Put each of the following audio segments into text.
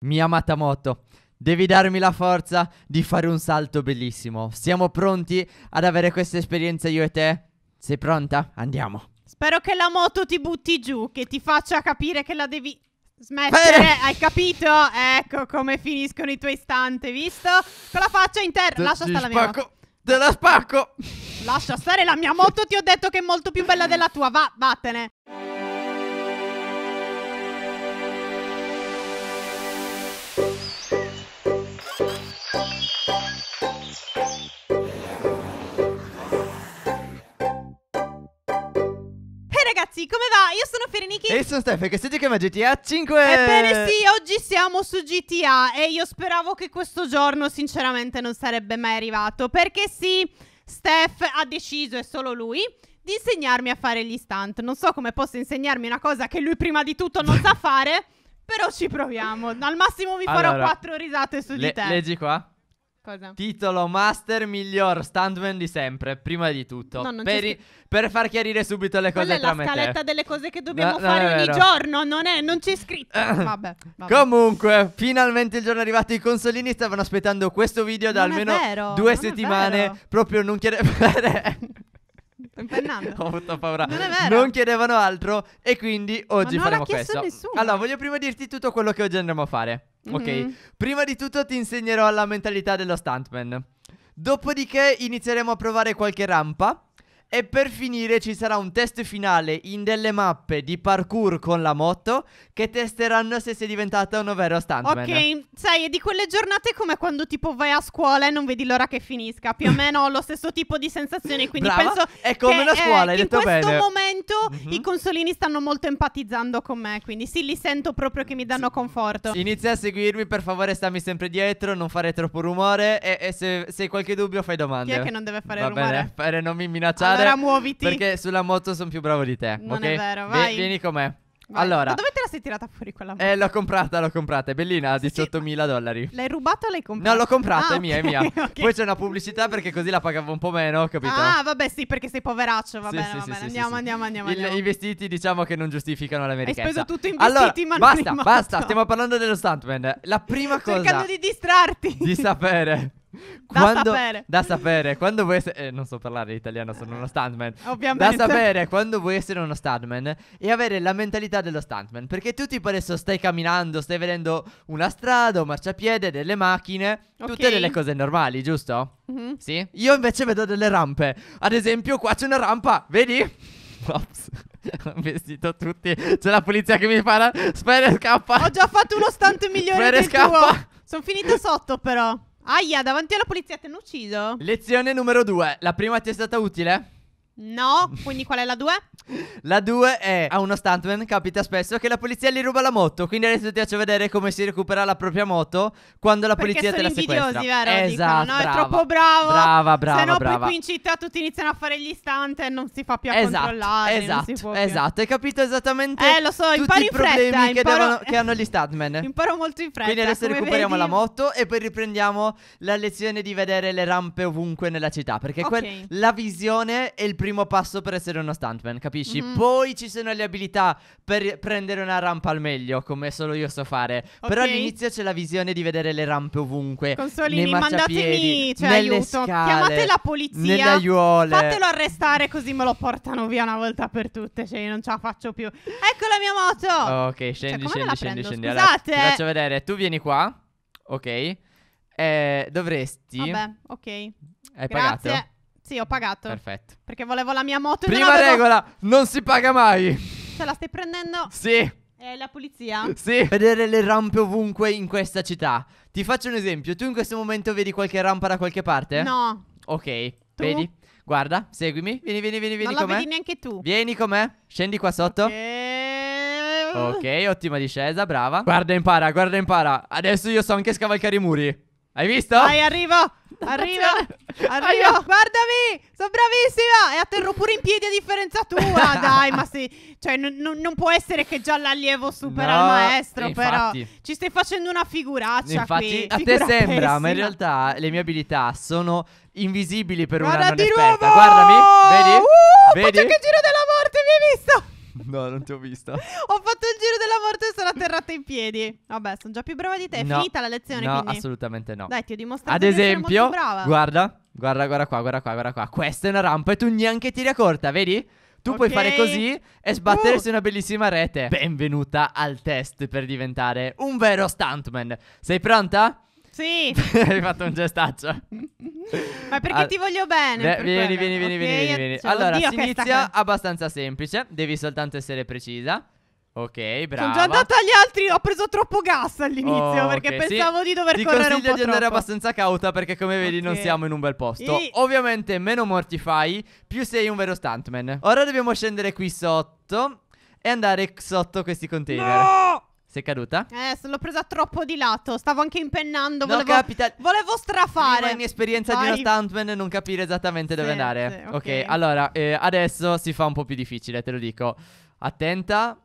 Mia Matamoto, devi darmi la forza di fare un salto bellissimo. Siamo pronti ad avere questa esperienza io e te? Sei pronta? Andiamo. Spero che la moto ti butti giù, che ti faccia capire che la devi smettere. Eh. Hai capito? Ecco come finiscono i tuoi istanti, visto? Con la faccia in terra. Te Lascia stare la mia moto. Te la spacco. Lascia stare la mia moto, ti ho detto che è molto più bella della tua. Va, vattene. ragazzi, come va? Io sono Ferenichi E sono e che siete che GTA 5 Ebbene sì, oggi siamo su GTA E io speravo che questo giorno sinceramente non sarebbe mai arrivato Perché sì, Steph ha deciso, è solo lui Di insegnarmi a fare gli stunt Non so come possa insegnarmi una cosa che lui prima di tutto non sa fare però ci proviamo. Al massimo vi farò Allora, quattro risate su di Le- te. leggi qua. Cosa? Titolo Master miglior stuntman di sempre, prima di tutto. No, non c'è per, i- per far chiarire subito le Quella cose è la tra me e te. scaletta delle cose che dobbiamo No, fare ogni giorno, non, è, non c'è scritto. Vabbè, vabbè. Comunque, finalmente il giorno è arrivato. I consolini stavano aspettando questo video da Non è almeno vero, due non è settimane. vero. Proprio non chiedere. impennando. Ho avuto paura. Non, non chiedevano altro e quindi oggi faremo questo. Allora, voglio prima dirti tutto quello che oggi andremo a fare. Mm-hmm. Ok. Prima di tutto ti insegnerò la mentalità dello stuntman. Dopodiché inizieremo a provare qualche rampa. E per finire ci sarà un test finale in delle mappe di parkour con la moto che testeranno se sei diventata un vero stuntman. Ok, sai, è di quelle giornate come quando tipo vai a scuola e non vedi l'ora che finisca. Più o meno ho lo stesso tipo di sensazione, quindi Brava, penso è come che, la eh, scuola, eh, hai detto bene. In questo momento mm -hmm. i consolini stanno molto empatizzando con me, quindi sì, li sento proprio che mi danno conforto. Inizia a seguirmi, per favore, stammi sempre dietro, non fare troppo rumore e, e se, se hai qualche dubbio fai domande. Chi è che non deve fare Va rumore? Bene, per non mi minacciare. Allora, andare. Allora muoviti. Perché sulla moto sono più bravo di te. Non okay? è vero, vai. V- vieni con me. Vai. Allora, da dove te la sei tirata fuori quella eh, moto? Eh, l'ho comprata, l'ho comprata, è bellina, a 18.000 sì, dollari. L'hai rubata o l'hai comprata? No, l'ho comprata, ah, è mia, okay, è mia. Okay. Poi c'è una pubblicità perché così la pagavo un po' meno, capito? Ah, vabbè, sì, perché sei poveraccio, va sì, bene, sì, va bene. Andiamo, andiamo, andiamo, andiamo. Il, I vestiti diciamo che non giustificano l'americanza. Hai speso tutto in vestiti, allora, ma basta, basta, stiamo parlando dello stuntman. La prima cosa Cercando di distrarti. Di sapere Quando, da sapere. Da sapere, quando vuoi essere... Eh, non so parlare italiano, sono uno stuntman. Ovviamente. Da sapere quando vuoi essere uno stuntman e avere la mentalità dello stuntman. Perché tu tipo adesso stai camminando, stai vedendo una strada, un marciapiede, delle macchine, okay. tutte delle cose normali, giusto? Mm-hmm. Sì. Io invece vedo delle rampe. Ad esempio qua c'è una rampa, vedi? Ops. Ho vestito tutti. C'è la polizia che mi fa. para. Spera scappa. Ho già fatto uno stunt migliore Spera del scappa. Sono finito sotto però. Aia, davanti alla polizia ti hanno ucciso? Lezione numero due. La prima ti è stata utile? No, quindi qual è la 2? la 2 è a uno stuntman capita spesso che la polizia gli ruba la moto, quindi adesso ti faccio vedere come si recupera la propria moto quando la Perché polizia te la sequestra. Vero, esatto, dicono, no? Esatto, brava, è troppo bravo. Brava, brava, Se no brava. poi qui in città tutti iniziano a fare gli stunt e non si fa più a esatto, controllare. Esatto, esatto, hai capito esattamente Eh, lo so, tutti i problemi fretta, che, imparo... devono, che hanno gli stuntman. imparo molto in fretta. Quindi adesso recuperiamo vedi... la moto e poi riprendiamo la lezione di vedere le rampe ovunque nella città, perché okay. la visione è il primo primo passo per essere uno stuntman, capisci? Mm-hmm. Poi ci sono le abilità per prendere una rampa al meglio, come solo io so fare. Okay. Però all'inizio c'è la visione di vedere le rampe ovunque. Consolini, mandatemi, cioè, aiuto. Scale, Chiamate la polizia. Nelle aiuole. Fatelo arrestare così me lo portano via una volta per tutte, cioè io non ce la faccio più. Ecco la mia moto! ok, scendi, cioè, scendi, scendi, scendi. Allora, ti faccio vedere. Tu vieni qua, ok? Eh, dovresti... Vabbè, ok. Hai Grazie. pagato? Sì, ho pagato. Perfetto. Perché volevo la mia moto. Prima avevo... regola, non si paga mai. Ce la stai prendendo? Sì. Eh, la polizia? Sì. Vedere le rampe ovunque in questa città. Ti faccio un esempio. Tu in questo momento vedi qualche rampa da qualche parte? No. Ok, tu? vedi? Guarda, seguimi. Vieni, vieni, vieni, vieni con me. Non la vedi neanche tu. Vieni con me. Scendi qua sotto. Ok. Ok, ottima discesa, brava. Guarda, impara, guarda, impara. Adesso io so anche scavalcare i muri. Hai visto? Vai, arrivo! Arrivo! Cioè, arrivo! Guardami! Sono bravissima! E atterro pure in piedi a differenza tua! Dai, ma sì! Cioè, non può essere che già l'allievo supera no, il maestro, infatti. però ci stai facendo una figuraccia infatti, qui. a te sembra, pessima. ma in realtà le mie abilità sono invisibili per Guarda una non esperta. Guardami, vedi? Uh, vedi? che giro della morte, mi hai visto? No, non ti ho visto. ho fatto il giro della morte e sono atterrata in piedi. Vabbè, sono già più brava di te. È no, finita la lezione. No, quindi. assolutamente no. Dai, ti ho dimostrato Ad esempio, Guarda, guarda, guarda qua, guarda qua, guarda qua. Questa è una rampa e tu neanche tiri a corta, vedi? Tu okay. puoi fare così e sbattere su uh. una bellissima rete. Benvenuta al test per diventare un vero stuntman. Sei pronta? Sì. Hai fatto un gestaccio. Ma perché All... ti voglio bene? Beh, vieni, vieni, okay, vieni, vieni, cioè, allora, si inizia abbastanza semplice, devi soltanto essere precisa. Ok, bravo. Sono già andata agli altri, ho preso troppo gas all'inizio oh, perché okay, pensavo di dover Ti correre un po' Ti consiglio di andare abbastanza cauta perché come vedi okay. non siamo in un bel posto. I... Ovviamente meno morti fai, più sei un vero stuntman. Ora dobbiamo scendere qui sotto e andare sotto questi container. No! Sei caduta? Eh, l'ho presa troppo di lato. Stavo anche impennando. No, volevo, capita. Volevo strafare. Prima in esperienza Vai. di una stuntman non capire esattamente sì, dove andare. ok, okay allora eh, adesso si fa un po' più difficile, te lo dico. Attenta.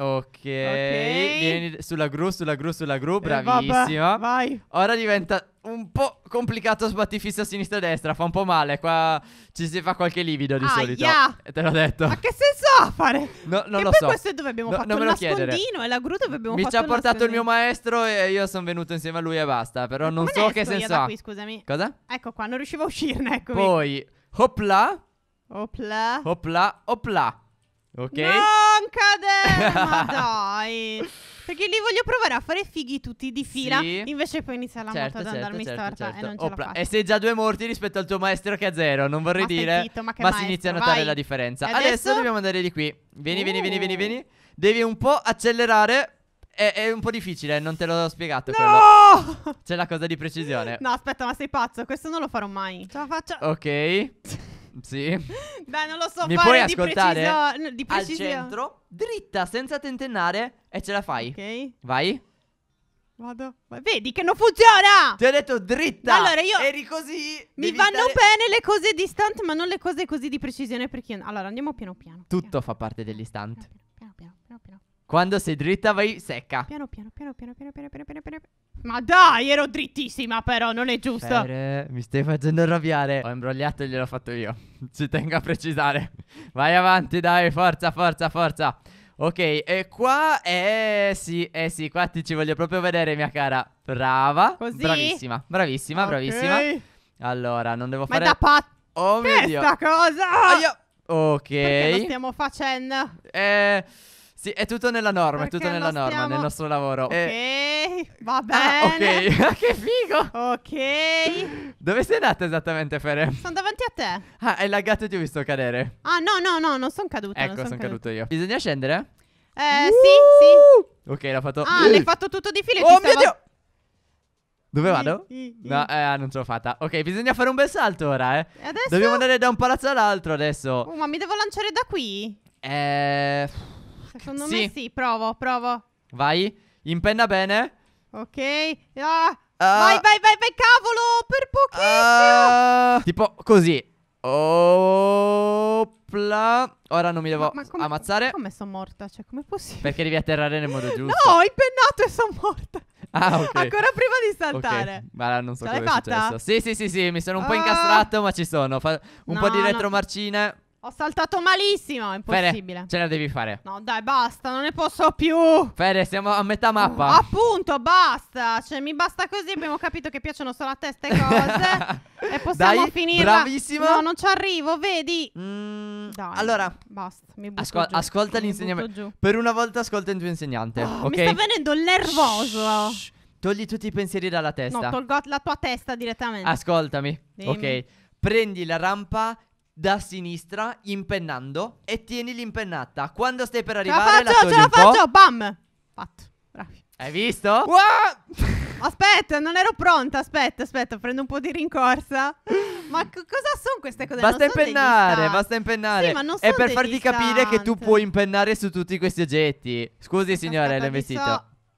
Okay. ok, vieni sulla gru, sulla gru, sulla gru, bravissima. Eh, vai. Ora diventa un po' complicato sbattifissa a sinistra-destra, e fa un po' male, qua ci si fa qualche livido di ah, solito. Eh, te l'ho detto. Ma che senso ha fare? No, non e lo poi so. questo è dove abbiamo no, fatto il nascondino chiedere. e la gru dove abbiamo Mi fatto Mi ci ha portato il mio maestro e io sono venuto insieme a lui e basta, però Ma non so che senso ha. qui, scusami. Cosa? Ecco qua, non riuscivo a uscirne, eccomi. Poi, hopla. Hopla. Hopla, hopla. Ok? Non cadere, ma dai. Perché li voglio provare a fare fighi tutti di fila. Sì. Invece poi inizia la certo, moto ad certo, andarmi certo, storta certo. e non ce Opla. la E sei già due morti rispetto al tuo maestro che è zero, non vorrei ma dire. Sentito, ma, ma si inizia a notare vai. la differenza. Adesso? adesso? dobbiamo andare di qui. Vieni, uh. vieni, vieni, vieni, uh. vieni. Devi un po' accelerare. È, è, un po' difficile, non te l'ho spiegato. No! C'è la cosa di precisione. No, aspetta, ma sei pazzo. Questo non lo farò mai. Ce la faccio. Ok. Sì. Beh, non lo so Mi fare puoi di ascoltare? preciso- di Al precisione. centro, dritta, senza tentennare e ce la fai. Ok, Vai. vado. Ma Vedi che non funziona! Ti ho detto dritta. Allora, io- Eri così. Mi vanno stare- bene le cose di stunt, ma non le cose così di precisione perché... Allora, andiamo piano piano. Tutto fa parte dell'istante. Piano piano, piano piano, piano piano. Quando sei dritta vai secca. Piano piano piano piano piano piano piano piano piano. Ma dai, ero drittissima però, non è giusto. Fere, mi stai facendo arrabbiare. Ho imbrogliato e gliel'ho fatto io. Ci tengo a precisare. Vai avanti, dai, forza, forza, forza. Ok, e qua eh sì, eh sì, qua ti ci voglio proprio vedere, mia cara. Brava. Così? Bravissima, bravissima, okay. bravissima. Allora, non devo Ma fare... Ma da pat... Oh mio Dio. cosa! Ah, Ok. Perché lo stiamo facendo? Eh... Sì, è tutto nella norma, Perché è tutto nella norma, nel nostro lavoro. Ok, e... Eh. va bene. Ah, ok, ah, che figo. Ok. Dove sei andata esattamente, Fere? Sono davanti a te. Ah, hai laggato e ti ho visto cadere. Ah, no, no, no, non sono caduta. Ecco, sono son caduto io. Bisogna scendere? Eh, uh! sì, sì. Ok, l'ho fatto. Ah, l'hai eh. fatto tutto di fila. Oh, stavo... mio Dio. Dove vado? No, eh, ah, non ce l'ho fatta. Ok, bisogna fare un bel salto ora, eh. Adesso... Dobbiamo andare da un palazzo all'altro adesso. Oh, ma mi devo lanciare da qui? Eh... Secondo sì. me sì, provo, provo. Vai, impenna bene. Ok. Ah, uh, vai, vai, vai, vai, cavolo, per pochissimo. Uh, tipo così. Opla. Ora non mi devo ma, ma come, ammazzare. Come sono morta? Cioè, come è possibile? Perché devi atterrare nel modo giusto. no, ho impennato e sono morta. Ah, ok. Ancora prima di saltare. Okay. Ma non so Ce cosa è fatta? successo. Sì, sì, sì, sì, mi sono un po' ah. incastrato, ma ci sono. Fa un no, po' di retromarcine. No. Ho saltato malissimo, è impossibile. Fede, ce la devi fare. No, dai, basta, non ne posso più. Fede, siamo a metà mappa. Uh, appunto, basta. Cioè, mi basta così. Abbiamo capito che piacciono solo a te queste cose. e possiamo dai, finirla. Bravissimo. No, non ci arrivo, vedi? Mm, dai. Allora, basta. Mi butto ascol- giù. Ascolta l'insegnamento. Per una volta, ascolta il tuo insegnante. Oh, okay? Mi sta venendo nervoso. Shh, togli tutti i pensieri dalla testa. No, tolgo la tua testa direttamente. Ascoltami. Dimmi. Ok. Prendi la rampa da sinistra impennando e tieni l'impennata. Quando stai per arrivare ce la faccio, la ce la faccio, bam! Fatto. Bravi. Hai visto? Wow! aspetta, non ero pronta, aspetta, aspetta, prendo un po' di rincorsa. Ma co- cosa sono queste cose? Basta impennare, basta impennare. Sì, ma non È per farti stand. capire che tu puoi impennare su tutti questi oggetti. Scusi aspetta, signore, l'ho vestito.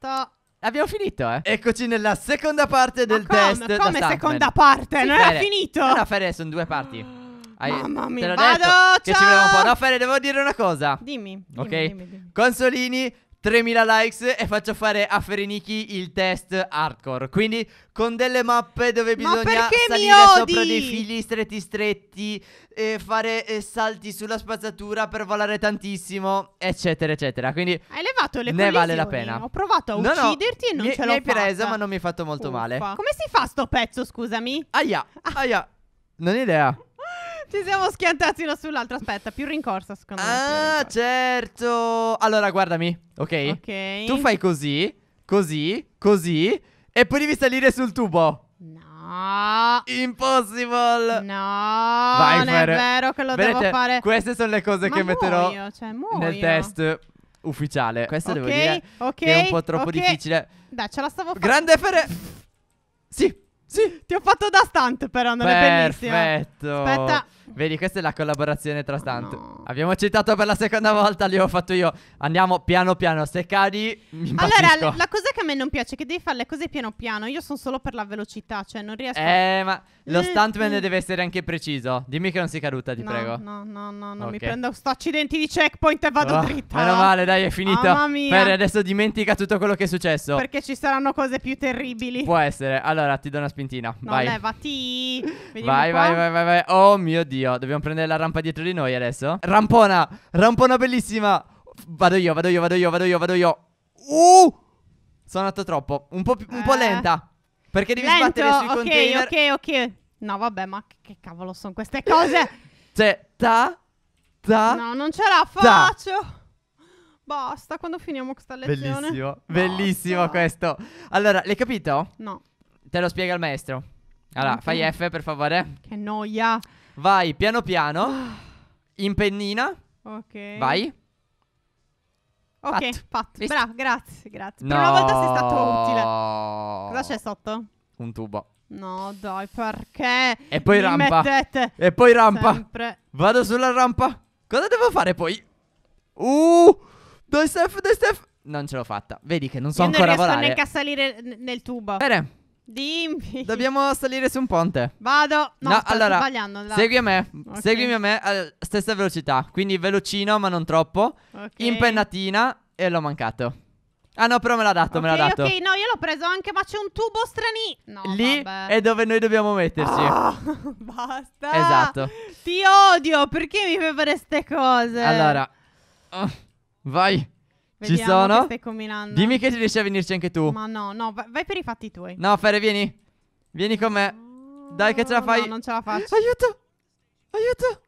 Sotto. Abbiamo finito, eh. Eccoci nella seconda parte del ma come, test. Come seconda parte? Sì, non era finito. No, Fere, sono due parti. Hai, Mamma mia, te l'ho Vado, detto che ci vediamo un po'. No, devo dire una cosa. Dimmi, dimmi, ok? dimmi, dimmi. Consolini 3000 likes e faccio fare a Ferenichi il test hardcore. Quindi con delle mappe dove bisogna perché salire sopra dei fili stretti stretti e fare eh, salti sulla spazzatura per volare tantissimo, eccetera eccetera. Quindi Hai levato le ne vale la pena. Ho provato a No, no, ucciderti e non mi, ce l'ho mi hai fatta. presa, ma non mi hai fatto molto male. Come si fa sto pezzo, scusami? Aia, ah. aia. Non ho idea. Ci siamo schiantati uno sull'altro. Aspetta, più rincorsa, secondo me. Ah, certo. Allora, guardami. Ok. Ok. Tu fai così, così, così. E poi devi salire sul tubo. No. Impossible. No. Vai, non Fer. è vero che lo Vedete, devo fare. Queste sono le cose Ma che metterò cioè, muoio. nel test ufficiale. Questo okay, devo dire Ok che è un po' troppo okay. difficile. Dai, ce la stavo facendo. Grande Fer. sì. Sì, ti ho fatto da stunt però, non Perfetto. è bellissimo. Perfetto Aspetta. Vedi, questa è la collaborazione tra stunt. No. Abbiamo citato per la seconda volta, li ho fatto io. Andiamo piano piano, se cadi mi impazzisco. Allora, la cosa che a me non piace è che devi fare le cose piano piano. Io sono solo per la velocità, cioè non riesco Eh, ma lo mm, stuntman mm. deve essere anche preciso. Dimmi che non sei caduta, ti no, prego. No, no, no, no, okay. mi prendo sto accidenti di checkpoint e vado oh, dritta. Meno male, dai, è finito. Mamma mia. Bene, adesso dimentica tutto quello che è successo. Perché ci saranno cose più terribili. Può essere. Allora, ti do una spintina. No, vai. Levati. Vai, vai, vai, vai, vai. Oh mio Dio. Oddio, dobbiamo prendere la rampa dietro di noi adesso. Rampona, rampona bellissima. Vado io, vado io, vado io, vado io, vado io. Uh! Sono andato troppo. Un po', un po eh. lenta. Perché devi Lento, sbattere sui okay, container. Ok, ok, ok. No, vabbè, ma che cavolo sono queste cose? cioè, ta, ta. No, non ce la faccio. Ta. Basta, quando finiamo questa lezione? Bellissimo, Basta. bellissimo questo. Allora, l'hai capito? No. Te lo spiega il maestro. Allora, fai F per favore. Che noia. Vai piano piano. Ah. In pennina. Ok. Vai. Ok, fatto. fatto. Bravo, grazie, grazie. No. Per una volta sei stato utile. Cosa c'è sotto? Un tubo. No, dai, perché? E poi rampa. Mettete e poi rampa. Sempre. Vado sulla rampa. Cosa devo fare poi? Uh! Dai, Steph, dai, Steph. Non ce l'ho fatta. Vedi che non so Io ancora volare. Non riesco volare. neanche a salire nel tubo. Bene. Dimmi. Dobbiamo salire su un ponte. Vado. No, no sto allora, sbagliando. Là. Segui me. Okay. Seguimi a me alla eh, stessa velocità. Quindi velocino, ma non troppo. Okay. Impennatina e l'ho mancato. Ah no, però me l'ha dato, okay, me l'ha dato. Ok, no, io l'ho preso anche, ma c'è un tubo strani. No, Lì vabbè. è dove noi dobbiamo metterci. Oh, basta. Esatto. Ti odio, perché mi fai fare queste cose? Allora. Oh, vai. Ci sono? Che stai combinando. Dimmi che riesci a venirci anche tu. Ma no, no, vai per i fatti tuoi. No, Fere, vieni. Vieni con me. Dai, che ce la fai. No, non ce la faccio. Aiuto. Aiuto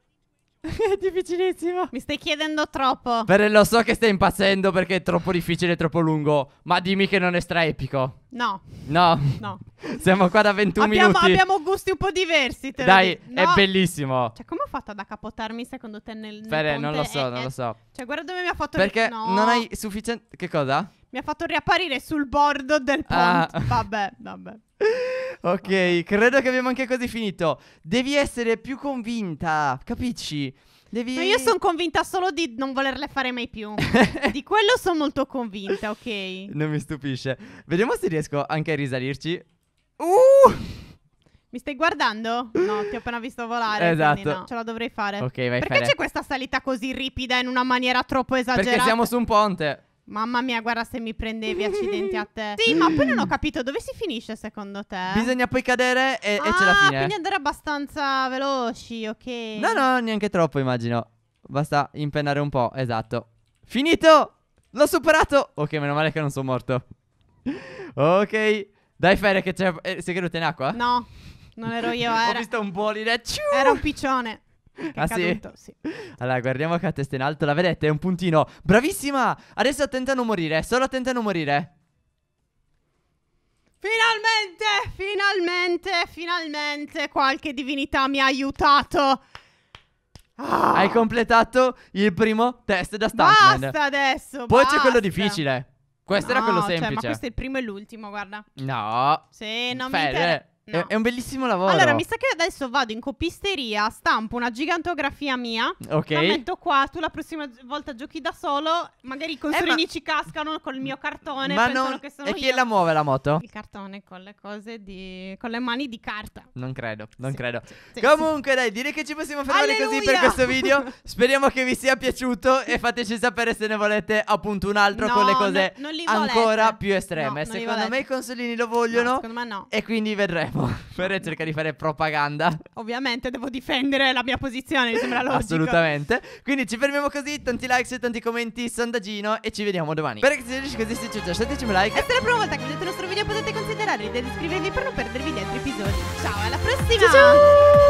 è difficilissimo. Mi stai chiedendo troppo. Però lo so che stai impazzendo perché è troppo difficile e troppo lungo. Ma dimmi che non è straepico. No. No. No. Siamo qua da 21 abbiamo, minuti. Abbiamo gusti un po' diversi. Dai, no. è bellissimo. Cioè, come ho fatto ad accapotarmi secondo te nel. nel Fere, non lo so, e, eh, non eh. lo so. Cioè, guarda dove mi ha fatto. Perché ri- no. non hai sufficiente. Che cosa? Mi ha fatto riapparire sul bordo del ah. ponte. Ah. Vabbè, vabbè. Ok, credo che abbiamo anche così finito. Devi essere più convinta, capisci? Devi... No, io sono convinta solo di non volerle fare mai più. di quello sono molto convinta, ok? Non mi stupisce. Vediamo se riesco anche a risalirci. Uh! Mi stai guardando? No, ti ho appena visto volare. Esatto. No, ce la dovrei fare. Ok, vai. Perché fare. c'è questa salita così ripida in una maniera troppo esagerata? Perché siamo su un ponte. Mamma mia, guarda se mi prendevi accidenti a te. Sì, ma poi non ho capito dove si finisce secondo te. Bisogna poi cadere e, ah, e c'è la ah, fine. Quindi andare abbastanza veloci, ok. No, no, neanche troppo, immagino. Basta impennare un po', esatto. Finito! L'ho superato! Ok, meno male che non sono morto. ok. Dai, Fere, che c'è. Eh, sei caduta in acqua? No, non ero io, era. ho visto un bolide. Ciu! Era un piccione ah sì? sì? Allora guardiamo che ha testa in alto La vedete? È un puntino Bravissima Adesso attenta a non morire Solo attenta a non morire Finalmente Finalmente Finalmente Qualche divinità mi ha aiutato ah. Hai completato il primo test da stuntman Basta adesso Poi basta. c'è quello difficile Questo no, era quello semplice cioè, ma questo è il primo e l'ultimo guarda No Sì non Fede. mi interessa No. È, è, un bellissimo lavoro. Allora, mi sa che adesso vado in copisteria, stampo una gigantografia mia. Ok. La metto qua. Tu la prossima volta giochi da solo. Magari i consorini eh, ma... ci cascano col mio cartone. Ma non... che sono e chi io. la muove la moto? Il cartone con le cose di. con le mani di carta. Non credo, non sì, credo. Sì, Comunque, sì. dai, direi che ci possiamo fermare Alleluia! così per questo video. Speriamo che vi sia piaciuto. e fateci sapere se ne volete appunto un altro no, con le cose no, ancora più estreme. secondo me i consolini lo vogliono. secondo me no. E quindi vedremo per cercare di fare propaganda. Ovviamente devo difendere la mia posizione, mi sembra logico. Assolutamente. Quindi ci fermiamo così, tanti likes e tanti commenti, sondaggino e ci vediamo domani. Per se così se si ciuccia, un like. E se è la prima volta che vedete il nostro video potete considerare di iscrivervi per non perdervi gli altri episodi. Ciao, alla prossima! ciao! ciao!